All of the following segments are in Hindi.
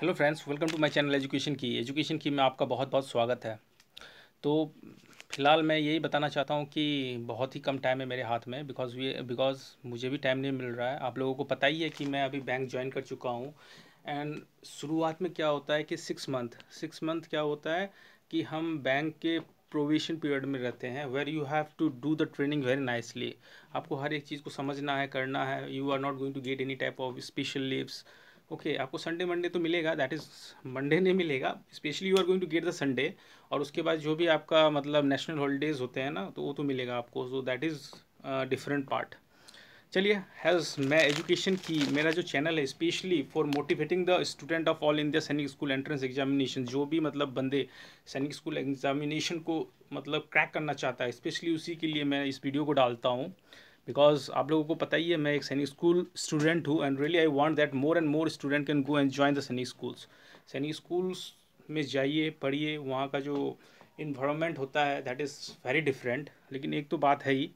hello friends welcome to my channel education की एजुकेशन की में आपका बहुत बहुत स्वागत है तो फ़िलहाल मैं यही बताना चाहता हूँ कि बहुत ही कम टाइम है मेरे हाथ में बिकॉज वी बिकॉज मुझे भी टाइम नहीं मिल रहा है आप लोगों को पता ही है कि मैं अभी बैंक ज्वाइन कर चुका हूँ एंड शुरुआत में क्या होता है कि सिक्स मंथ सिक्स मंथ क्या होता है कि हम बैंक के प्रोवेशन पीरियड में रहते हैं where you have to do the training very nicely आपको हर एक चीज़ को समझना है करना है you are not going to get any type of special leaves okay okay, आपको संडे मंडे तो मिलेगा दैट इज़ मंडे नहीं मिलेगा specially you are going to get the Sunday और उसके बाद जो भी आपका मतलब नेशनल हॉलीडेज़ होते हैं ना तो वो तो मिलेगा आपको so that is different part चलिए हैज़ मैं एजुकेशन की मेरा जो चैनल है specially for motivating the student of All India Sainik school entrance examination जो भी मतलब बंदे सैनिक स्कूल एग्जामिनेशन को मतलब क्रैक करना चाहता है स्पेशली उसी के लिए मैं इस वीडियो को डालता हूँ बिकॉज आप लोगों को पता ही है मैं एक सैनिक स्कूल स्टूडेंट हूँ and really I want that more and more student can go and join the Sainik schools Sainik schools में जाइए पढ़िए वहाँ का जो इन्वामेंट होता है दैट इज़ वेरी डिफरेंट लेकिन एक तो बात है ही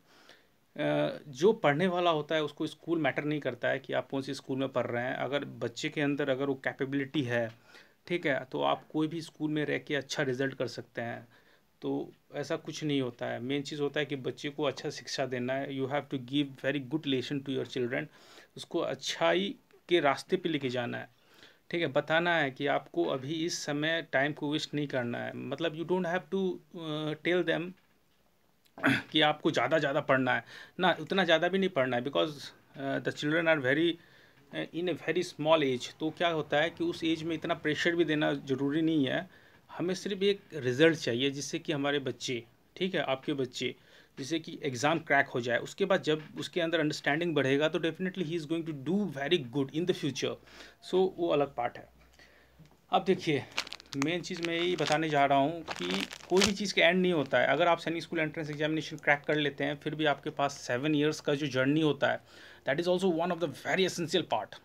जो पढ़ने वाला होता है उसको स्कूल मैटर नहीं करता है कि आप कौन से स्कूल में पढ़ रहे हैं अगर बच्चे के अंदर अगर वो कैपेबिलिटी है ठीक है तो आप कोई भी स्कूल में रह के अच्छा रिजल्ट कर सकते हैं तो ऐसा कुछ नहीं होता है मेन चीज़ होता है कि बच्चे को अच्छा शिक्षा देना है you have to give very good lesson to your children उसको अच्छाई के रास्ते पे लेके जाना है ठीक है बताना है कि आपको अभी इस समय टाइम को वेस्ट नहीं करना है मतलब you don't have to tell them कि आपको ज़्यादा ज़्यादा पढ़ना है ना उतना ज़्यादा भी नहीं पढ़ना है because the children are very in a very small age तो क्या होता है कि उस एज में इतना प्रेशर भी देना ज़रूरी नहीं है हमें सिर्फ एक रिज़ल्ट चाहिए जिससे कि हमारे बच्चे ठीक है आपके बच्चे जिससे कि एग्ज़ाम क्रैक हो जाए उसके बाद जब उसके अंदर अंडरस्टैंडिंग बढ़ेगा तो definitely he is going to do very good in the future so वो अलग पार्ट है अब देखिए मेन चीज़ मैं यही बताने जा रहा हूँ कि कोई भी चीज़ का एंड नहीं होता है अगर आप सैनिक स्कूल एंट्रेंस एग्जामिनेशन क्रैक कर लेते हैं फिर भी आपके पास सेवन ईयर्स का जो जर्नी होता है that is also one of the very essential part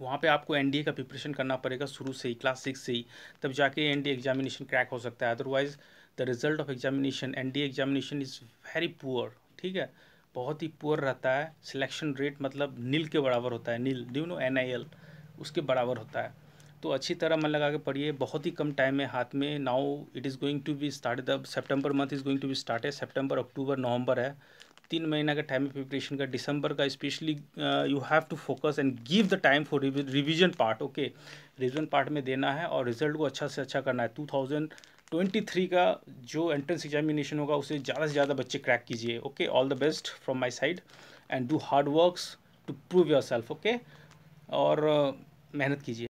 वहाँ पे आपको एनडीए का प्रिपरेशन करना पड़ेगा शुरू से ही क्लास सिक्स से ही तब जाके एनडीए एग्जामिनेशन क्रैक हो सकता है otherwise the result of examination NDA examination is very poor ठीक है बहुत ही पुअर रहता है सिलेक्शन रेट मतलब नील के बराबर होता है नील डू नो एन उसके बराबर होता है तो अच्छी तरह मन लगा के पढ़िए बहुत ही कम टाइम है हाथ में now it is going to be start the September month is going to be start है सेप्टेम्बर अक्टूबर नवंबर है तीन महीना का टाइम है प्रिपरेशन का दिसंबर का specially you have to focus and give the time for revision part okay revision part में देना है और रिजल्ट को अच्छा से अच्छा करना है टू थाउजेंड ट्वेंटी थ्री का जो एंट्रेंस एग्जामिनेशन होगा उसे ज़्यादा से ज़्यादा बच्चे क्रैक कीजिए okay all the best from my side and do hard work to prove yourself okay और uh, मेहनत कीजिए